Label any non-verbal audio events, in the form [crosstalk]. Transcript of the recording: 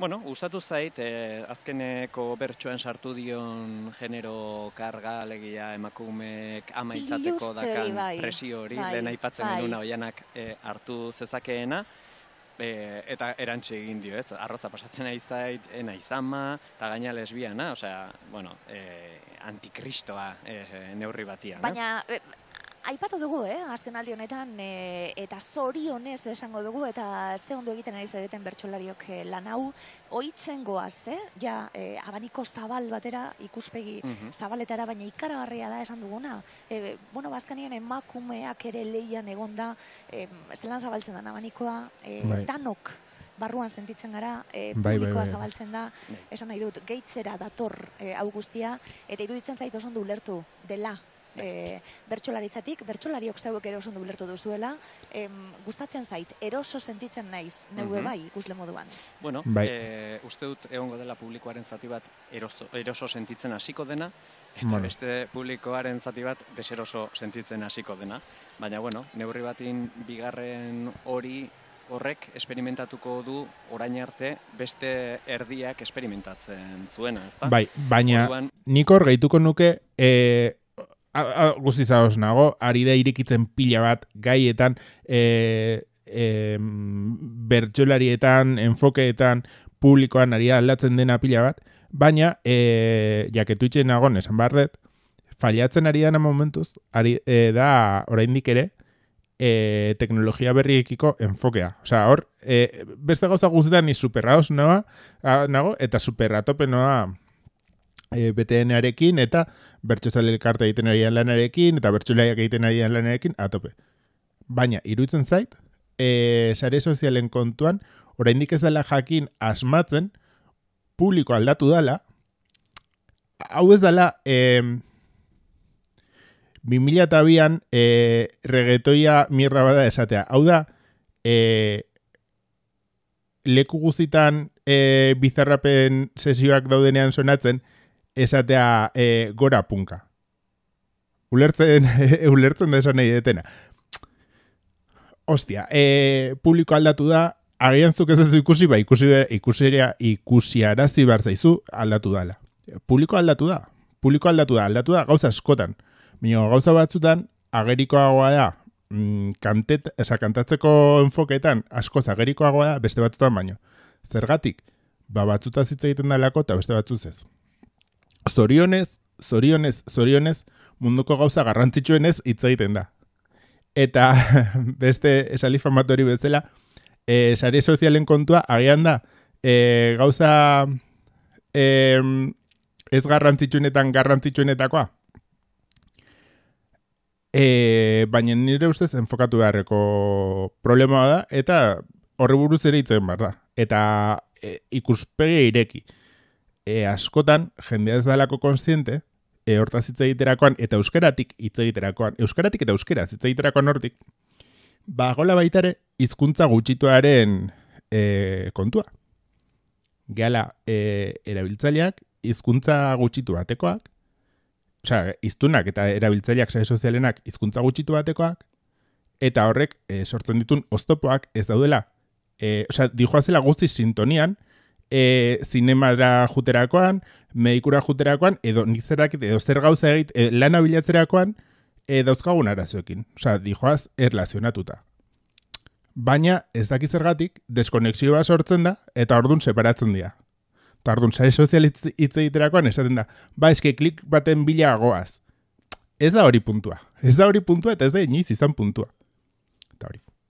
Bueno, gustatu zait, eh, azkeneko bertsoen sartu dion genero karga, legia emakumeek ama izateko dakan bai, presio hori, bai, lehen aipatzen bai. denuna oianak eh, hartu zezakeena, eh, eta erantxe egin dio, ez? Arroza pasatzen nahi zait, ena izama, eta gaina lesbiana, osea, bueno, eh, antikristoa eh, neurri batia. Baina, aipatu dugu, eh, azken aldi honetan, e, eta zorionez esango dugu, eta ze ondo egiten ari zareten bertsolariok eh, lan hau, oitzen goaz, eh, ja, e, abaniko zabal batera, ikuspegi mhm. zabaletara, baina ikaragarria da esan duguna. E, bueno, bazkanien ba, emakumeak ere leian egonda, e, zelan zabaltzen da, abanikoa, e, danok barruan sentitzen gara, e, publikoa zabaltzen da, esan nahi dut, geitzera dator e, augustia, eta iruditzen zaitu du ulertu dela, e, eh, bertsolaritzatik, bertsolariok zeuek ere oso ulertu duzuela, em, gustatzen zait, eroso sentitzen naiz, neue mhm. bai, ikusle moduan. Bueno, bai. Eh, uste dut egongo dela publikoaren zati bat eroso, sentitzen hasiko dena, eta beste publikoaren zati bat deseroso sentitzen hasiko dena. Baina, bueno, neurri batin bigarren hori horrek esperimentatuko du orain arte beste erdiak esperimentatzen zuena, ezta? Bai, baina Oduan... nik nuke e, guztiz ados nago, ari da irekitzen pila bat gaietan, e, e, bertxolarietan, enfokeetan, publikoan ari da aldatzen dena pila bat, baina, e, jaketu itxen nago, nesan bardet fallatzen ari dena momentuz, ari, e, da oraindik ere, e, teknologia berriekiko enfokea. Osea, hor, e, beste gauza guztetan ni superra noa, nago, eta superra tope noa, e, eh, BTN-arekin eta bertsozale elkarte egiten lanarekin eta bertsulaiak egiten ari lanarekin atope. Baina, iruditzen zait, e, sare sozialen kontuan, oraindik ez dela jakin asmatzen, publiko aldatu dala, hau ez dala, e, 2000 eta bian e, eh, regetoia mirra bada esatea. Hau da, e, leku guztitan e, bizarrapen sesioak daudenean sonatzen, esatea e, gora punka. Ulertzen, [laughs] ulertzen da esan nahi detena. Ostia, e, eh, publiko aldatu da, agian zuk ez ez ikusi, ba, ikusi, ikusi, ikusi arazi behar zaizu aldatu dala. Publiko aldatu da, publiko aldatu da, aldatu da gauza askotan. Mino gauza batzutan, agerikoagoa da, mm, kantet, esa, kantatzeko enfoketan, askoz agerikoagoa da, beste batzutan baino. Zergatik, ba batzuta zitza egiten dalako eta beste batzu ez. Zorionez, zorionez, zorionez, munduko gauza garrantzitsuen ez hitz egiten da. Eta [laughs] beste esali formatori bezala, e, sare sozialen kontua agian da, e, gauza e, ez garrantzitsuenetan garrantzitsuenetakoa. E, baina nire ustez enfokatu beharreko problema da, eta horri buruz ere hitz da. Eta e, ikuspege ireki e, askotan jendea ez dalako konstiente, e, hortaz hitz egiterakoan eta euskeratik hitz egiterakoan, euskeratik eta euskera hitz egiterakoan hortik, ba, baitare, hizkuntza gutxituaren e, kontua. Gala, e, erabiltzaileak, hizkuntza gutxitu batekoak, osea, iztunak eta erabiltzaileak sare sozialenak hizkuntza gutxitu batekoak eta horrek e, sortzen ditun oztopoak ez daudela. E, osa, dijoazela guzti sintonian, e, zinemara juterakoan, medikura juterakoan, edo nizerak, edo zer gauza egit, e, lana bilatzerakoan, e, dauzkagun arazoekin. Osa, dijoaz, erlazionatuta. Baina, ez daki zergatik, deskonexio bat sortzen da, eta ordun separatzen dira. Eta ordun sare sozial hitz esaten da, ba klik baten bila goaz. Ez da hori puntua. Ez da hori puntua eta ez da inoiz izan puntua.